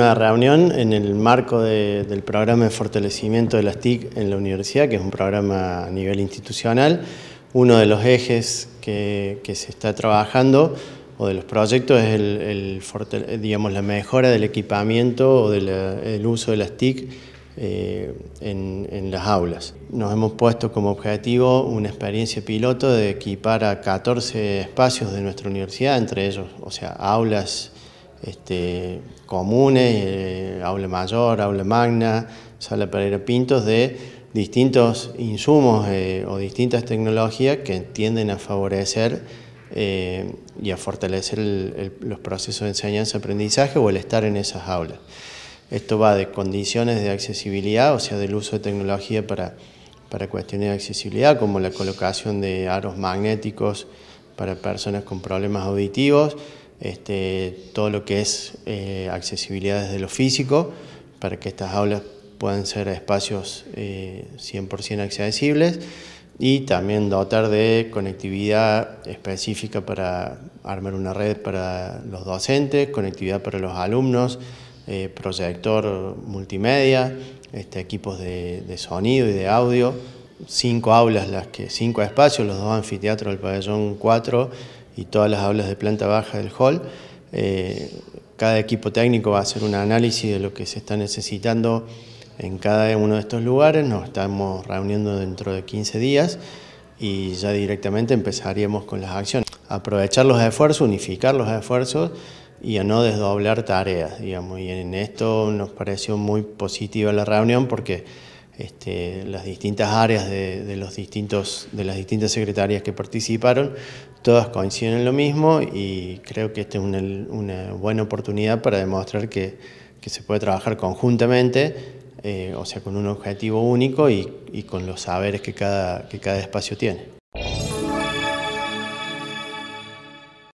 Una reunión en el marco del programa de fortalecimiento de las TIC en la universidad, que es un programa a nivel institucional. Uno de los ejes que, se está trabajando o de los proyectos es el, digamos, la mejora del equipamiento o del uso de las TIC eh, en, en, las aulas. Nos hemos puesto como objetivo una experiencia piloto de equipar a 14 espacios de nuestra universidad, entre ellos, o sea, aulas, este, comunes, eh, aula mayor, aula magna, sala Pereira Pintos, de distintos insumos eh, o distintas tecnologías que tienden a favorecer eh, y a fortalecer los procesos de enseñanza-aprendizaje o el estar en esas aulas. Esto va de condiciones de accesibilidad, o sea, del uso de tecnología para, para cuestiones de accesibilidad, como la colocación de aros magnéticos para personas con problemas auditivos, este, todo lo que es eh, accesibilidad desde lo físico, para que estas aulas puedan ser espacios 100% eh, accesibles y también dotar de conectividad específica para armar una red para los docentes, conectividad para los alumnos, eh, proyector multimedia, este, equipos de, sonido y de audio, cinco aulas, las que, cinco espacios, los dos anfiteatros del pabellón 4, y todas las aulas de planta baja del hall. Eh, cada equipo técnico va a hacer un análisis de lo que se está necesitando en cada uno de estos lugares. Nos estamos reuniendo dentro de 15 días y ya directamente empezaríamos con las acciones. Aprovechar los esfuerzos, unificar los esfuerzos y a no desdoblar tareas, digamos. Y en esto nos pareció muy positiva la reunión porque este, las distintas áreas de, los distintos, de las distintas secretarias que participaron, todas coinciden en lo mismo y creo que esta es una, buena oportunidad para demostrar que, se puede trabajar conjuntamente, eh, o sea, con un objetivo único y, con los saberes que que cada espacio tiene.